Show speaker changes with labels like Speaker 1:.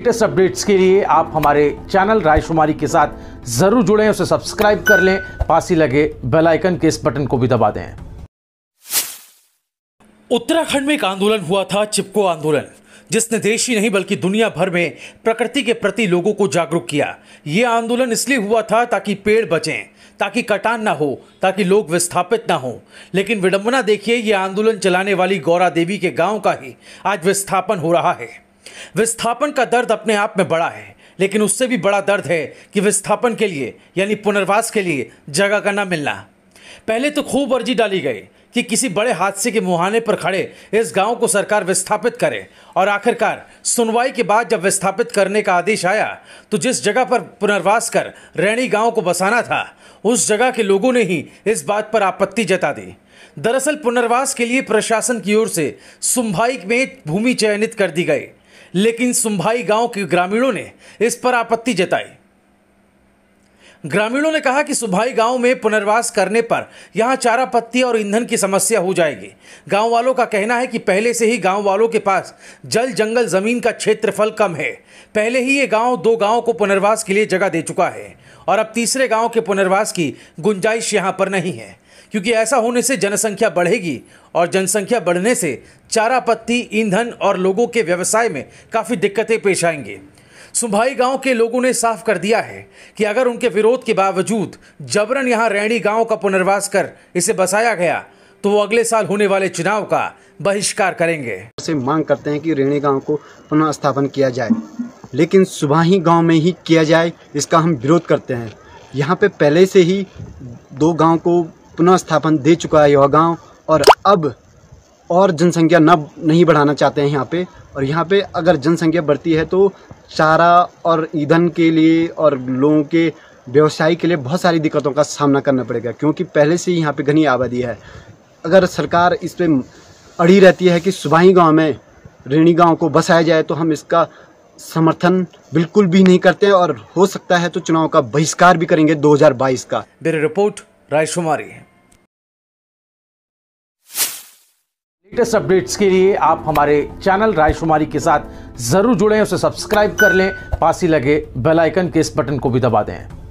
Speaker 1: latest updates के लिए आप हमारे चैनल रायशुमारी के साथ ज़रूर जुड़ें उसे सब्सक्राइब कर लें पास ही लगे बेल आइकन के इस बटन को भी दबा दें उत्तराखंड में एक आंदोलन हुआ था चिपको आंदोलन जिसने देश ही नहीं बल्कि दुनिया भर में प्रकृति के प्रति लोगों को जागरूक किया ये आंदोलन इसलिए हुआ था ताकि पेड़ बचें ताकि कटान ना हो ताकि लोग विस्थापित ना हो लेकिन विडंबना देखिए ये आंदोलन चलाने वाली गौरा देवी के गांव का ही आज विस्थापन हो रहा है विस्थापन का दर्द अपने आप में बड़ा है लेकिन उससे भी बड़ा दर्द है कि विस्थापन के लिए यानी पुनर्वास के लिए जगह का ना मिलना पहले तो खूब अर्जी डाली गई कि किसी बड़े हादसे के मुहाने पर खड़े इस गांव को सरकार विस्थापित करे और आखिरकार सुनवाई के बाद जब विस्थापित करने का आदेश आया तो जिस जगह पर पुनर्वास कर रैणी गांव को बसाना था उस जगह के लोगों ने ही इस बात पर आपत्ति जता दी दरअसल पुनर्वास के लिए प्रशासन की ओर से सुनवाई में भूमि चयनित कर दी गई लेकिन सुंभाई गांव के ग्रामीणों ने इस पर आपत्ति जताई ग्रामीणों ने कहा कि सुभाई गांव में पुनर्वास करने पर यहां चारा पत्ती और ईंधन की समस्या हो जाएगी गांव वालों का कहना है कि पहले से ही गांव वालों के पास जल जंगल जमीन का क्षेत्रफल कम है पहले ही ये गांव दो गांव को पुनर्वास के लिए जगह दे चुका है और अब तीसरे गांव के पुनर्वास की गुंजाइश यहां पर नहीं है क्योंकि ऐसा होने से जनसंख्या बढ़ेगी और जनसंख्या बढ़ने से चारा पत्ती ईंधन और लोगों के व्यवसाय में काफ़ी दिक्कतें पेश आएंगी सुभाई गांव के लोगों ने साफ कर दिया है कि अगर उनके विरोध के बावजूद जबरन यहां रैणी गांव का पुनर्वास कर इसे बसाया गया तो वो अगले साल होने वाले चुनाव
Speaker 2: का बहिष्कार करेंगे से मांग करते हैं कि रेणी गांव को पुनः स्थापन किया जाए लेकिन सुबह ही गांव में ही किया जाए इसका हम विरोध करते हैं यहाँ पे पहले से ही दो गांव को पुनर्स्थापन दे चुका है युवा गांव और अब और जनसंख्या न नहीं बढ़ाना चाहते हैं यहाँ पे और यहाँ पे अगर जनसंख्या बढ़ती है तो चारा और ईंधन के लिए और लोगों के व्यवसाय के लिए बहुत सारी दिक्कतों का सामना करना पड़ेगा क्योंकि पहले से ही यहाँ पे घनी आबादी है अगर सरकार इस पर अड़ी रहती है कि सुबह ही गाँव में रेणी गांव को बसाया जाए तो हम इसका समर्थन बिल्कुल भी नहीं करते और हो सकता है तो चुनाव का बहिष्कार भी करेंगे 2022 का मेरी रिपोर्ट रायशुमारी है
Speaker 1: लेटेस्ट अपडेट्स के लिए आप हमारे चैनल रायशुमारी के साथ जरूर जुड़े उसे सब्सक्राइब कर लें पास ही लगे बेल आइकन के इस बटन को भी दबा दें